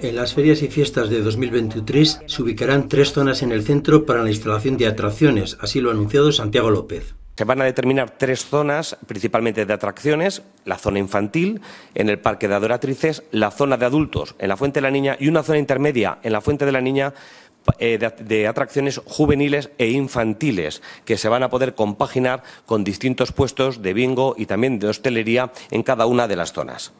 En las ferias y fiestas de 2023 se ubicarán tres zonas en el centro para la instalación de atracciones, así lo ha anunciado Santiago López. Se van a determinar tres zonas, principalmente de atracciones, la zona infantil, en el parque de adoratrices, la zona de adultos, en la Fuente de la Niña, y una zona intermedia, en la Fuente de la Niña, eh, de, atracciones juveniles e infantiles que se van a poder compaginar con distintos puestos de bingo y también de hostelería en cada una de las zonas.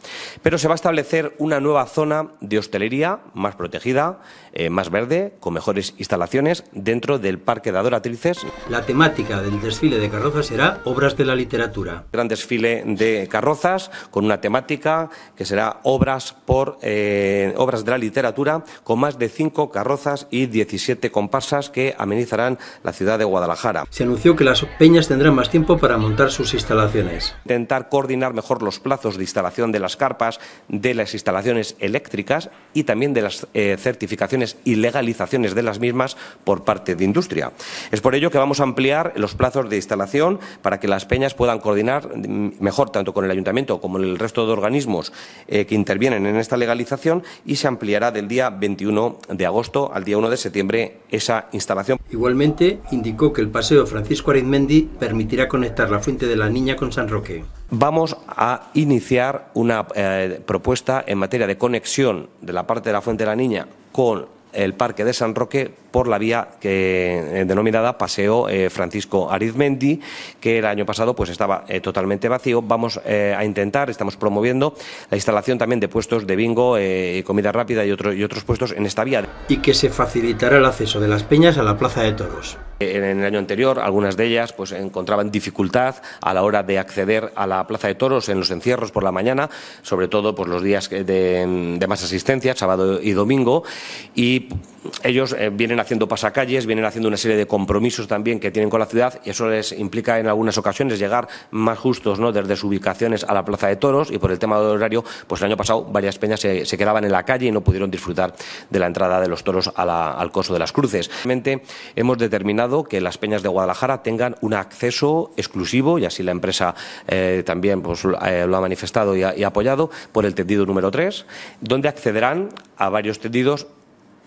Pero se va a establecer una nueva zona de hostelería más protegida, eh, más verde, con mejores instalaciones dentro del Parque de Adoratrices. La temática del desfile de carrozas será obras de la literatura. Gran desfile de carrozas con una temática que será obras por eh, obras de la literatura con más de cinco carrozas y 17 comparsas que amenizarán la ciudad de Guadalajara. Se anunció que las peñas tendrán más tiempo para montar sus instalaciones. Intentar coordinar mejor los plazos de instalación de las carpas, de las instalaciones eléctricas y también de las eh, certificaciones y legalizaciones de las mismas por parte de industria. Es por ello que vamos a ampliar los plazos de instalación para que las peñas puedan coordinar mm, mejor tanto con el ayuntamiento como el resto de organismos eh, que intervienen en esta legalización y se ampliará del día 21 de agosto al día 1 de septiembre septiembre esa instalación. Igualmente, indicó que el paseo Francisco Arizmendi permitirá conectar la Fuente de la Niña con San Roque. Vamos a iniciar una eh, propuesta en materia de conexión de la parte de la Fuente de la Niña con el Parque de San Roque por la vía que, eh, denominada Paseo eh, Francisco Arizmendi, que el año pasado pues, estaba eh, totalmente vacío. Vamos a intentar, estamos promoviendo la instalación también de puestos de bingo, comida rápida y, y otros puestos en esta vía. Y que se facilitará el acceso de las peñas a la Plaza de Toros. En el año anterior, algunas de ellas pues, encontraban dificultad a la hora de acceder a la Plaza de Toros en los encierros por la mañana, sobre todo por pues, los días de, de más asistencia, sábado y domingo, y ellos eh, vienen haciendo pasacalles, vienen haciendo una serie de compromisos también que tienen con la ciudad y eso les implica en algunas ocasiones llegar más justos ¿no? desde sus ubicaciones a la Plaza de Toros y por el tema del horario, pues el año pasado varias peñas se, quedaban en la calle y no pudieron disfrutar de la entrada de los toros al Coso de las Cruces. Actualmente hemos determinado que las peñas de Guadalajara tengan un acceso exclusivo y así la empresa eh, también pues, eh, lo ha manifestado y, y apoyado por el tendido número 3, donde accederán a varios tendidos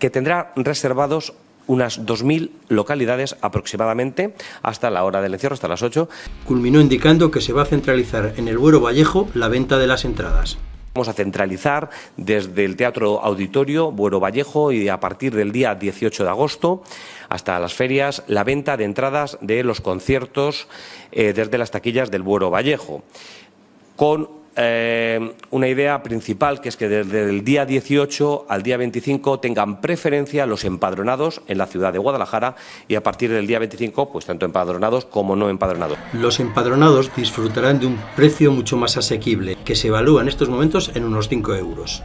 que tendrá reservados unas 2.000 localidades aproximadamente hasta la hora del encierro, hasta las 8. Culminó indicando que se va a centralizar en el Buero Vallejo la venta de las entradas. Vamos a centralizar desde el Teatro Auditorio Buero Vallejo y a partir del día 18 de agosto hasta las ferias la venta de entradas de los conciertos eh, desde las taquillas del Buero Vallejo con eh, una idea principal, que es que desde el día 18 al día 25 tengan preferencia los empadronados en la ciudad de Guadalajara y a partir del día 25, pues tanto empadronados como no empadronados. Los empadronados disfrutarán de un precio mucho más asequible, que se evalúa en estos momentos en unos 5 euros.